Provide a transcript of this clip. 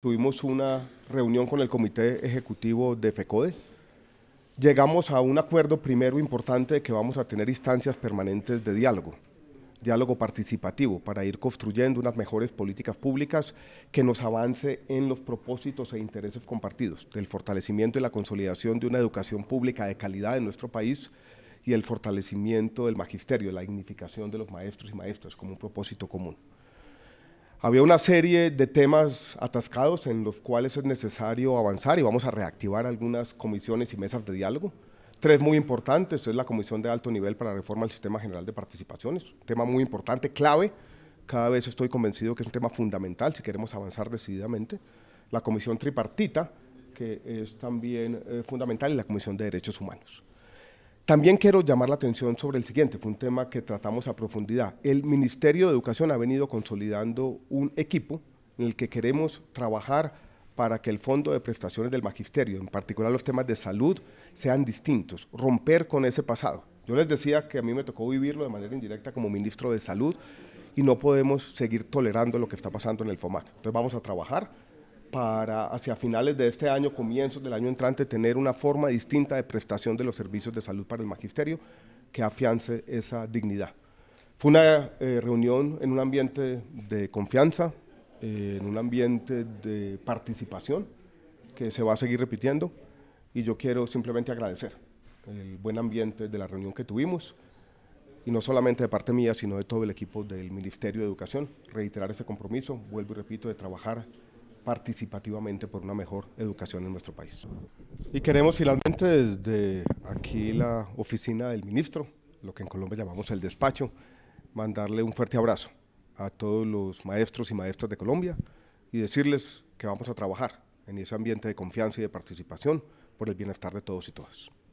Tuvimos una reunión con el comité ejecutivo de FECODE. Llegamos a un acuerdo primero importante de que vamos a tener instancias permanentes de diálogo, diálogo participativo, para ir construyendo unas mejores políticas públicas que nos avance en los propósitos e intereses compartidos, del fortalecimiento y la consolidación de una educación pública de calidad en nuestro país y el fortalecimiento del magisterio, la dignificación de los maestros y maestras como un propósito común había una serie de temas atascados en los cuales es necesario avanzar y vamos a reactivar algunas comisiones y mesas de diálogo. Tres muy importantes, es la Comisión de Alto Nivel para la Reforma del Sistema General de Participaciones, tema muy importante, clave, cada vez estoy convencido que es un tema fundamental si queremos avanzar decididamente. La Comisión Tripartita, que es también eh, fundamental, y la Comisión de Derechos Humanos. También quiero llamar la atención sobre el siguiente, fue un tema que tratamos a profundidad. El Ministerio de Educación ha venido consolidando un equipo en el que queremos trabajar para que el fondo de prestaciones del magisterio, en particular los temas de salud, sean distintos, romper con ese pasado. Yo les decía que a mí me tocó vivirlo de manera indirecta como ministro de salud y no podemos seguir tolerando lo que está pasando en el FOMAC. Entonces vamos a trabajar para hacia finales de este año, comienzos del año entrante, tener una forma distinta de prestación de los servicios de salud para el magisterio que afiance esa dignidad. Fue una eh, reunión en un ambiente de confianza, eh, en un ambiente de participación que se va a seguir repitiendo y yo quiero simplemente agradecer el buen ambiente de la reunión que tuvimos y no solamente de parte mía, sino de todo el equipo del Ministerio de Educación, reiterar ese compromiso, vuelvo y repito, de trabajar participativamente por una mejor educación en nuestro país. Y queremos finalmente desde aquí la oficina del ministro, lo que en Colombia llamamos el despacho, mandarle un fuerte abrazo a todos los maestros y maestras de Colombia y decirles que vamos a trabajar en ese ambiente de confianza y de participación por el bienestar de todos y todas.